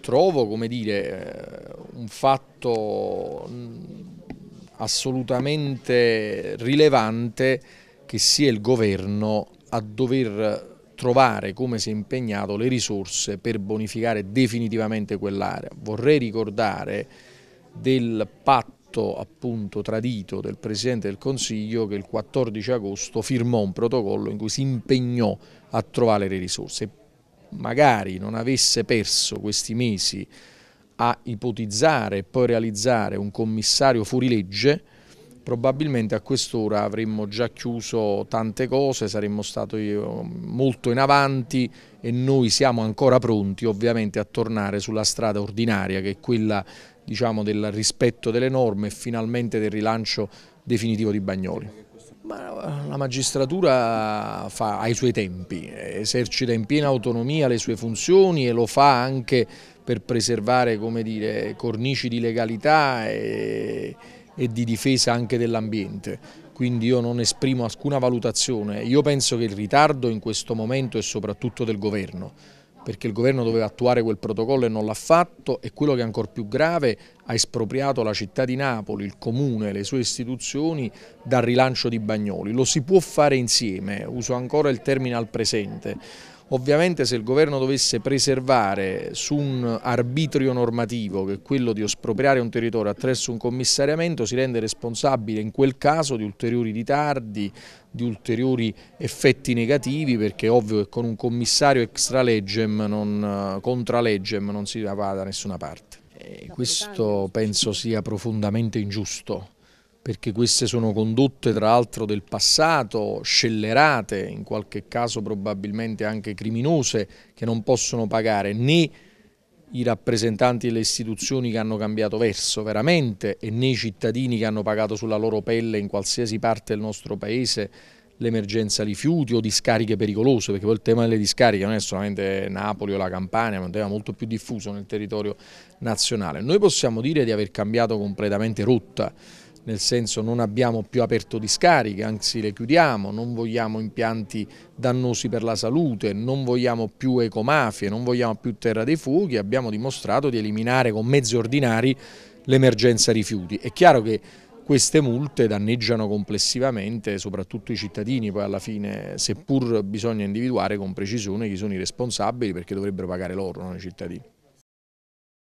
trovo come dire, eh, un fatto mm, assolutamente rilevante che sia il governo a dover trovare come si è impegnato le risorse per bonificare definitivamente quell'area. Vorrei ricordare del patto appunto tradito del Presidente del Consiglio che il 14 agosto firmò un protocollo in cui si impegnò a trovare le risorse magari non avesse perso questi mesi a ipotizzare e poi realizzare un commissario fuorilegge, probabilmente a quest'ora avremmo già chiuso tante cose, saremmo stati eh, molto in avanti e noi siamo ancora pronti ovviamente a tornare sulla strada ordinaria che è quella diciamo, del rispetto delle norme e finalmente del rilancio definitivo di Bagnoli. Ma la magistratura fa, ai suoi tempi, esercita in piena autonomia le sue funzioni e lo fa anche per preservare dire, cornici di legalità e, e di difesa anche dell'ambiente quindi io non esprimo alcuna valutazione. Io penso che il ritardo in questo momento è soprattutto del governo perché il governo doveva attuare quel protocollo e non l'ha fatto e quello che è ancora più grave ha espropriato la città di Napoli, il comune, le sue istituzioni dal rilancio di Bagnoli. Lo si può fare insieme, uso ancora il termine al presente. Ovviamente se il governo dovesse preservare su un arbitrio normativo che è quello di espropriare un territorio attraverso un commissariamento si rende responsabile in quel caso di ulteriori ritardi, di ulteriori effetti negativi perché è ovvio che con un commissario extra legem, non, contra legem non si va da nessuna parte. E questo penso sia profondamente ingiusto perché queste sono condotte tra l'altro del passato, scellerate, in qualche caso probabilmente anche criminose, che non possono pagare né i rappresentanti delle istituzioni che hanno cambiato verso veramente e né i cittadini che hanno pagato sulla loro pelle in qualsiasi parte del nostro paese l'emergenza rifiuti o discariche pericolose, perché poi il tema delle discariche non è solamente Napoli o la Campania, ma è un tema molto più diffuso nel territorio nazionale. Noi possiamo dire di aver cambiato completamente rotta nel senso non abbiamo più aperto discariche, anzi le chiudiamo, non vogliamo impianti dannosi per la salute, non vogliamo più ecomafie, non vogliamo più terra dei fuochi, abbiamo dimostrato di eliminare con mezzi ordinari l'emergenza rifiuti. È chiaro che queste multe danneggiano complessivamente soprattutto i cittadini, poi alla fine seppur bisogna individuare con precisione chi sono i responsabili perché dovrebbero pagare loro, non i cittadini.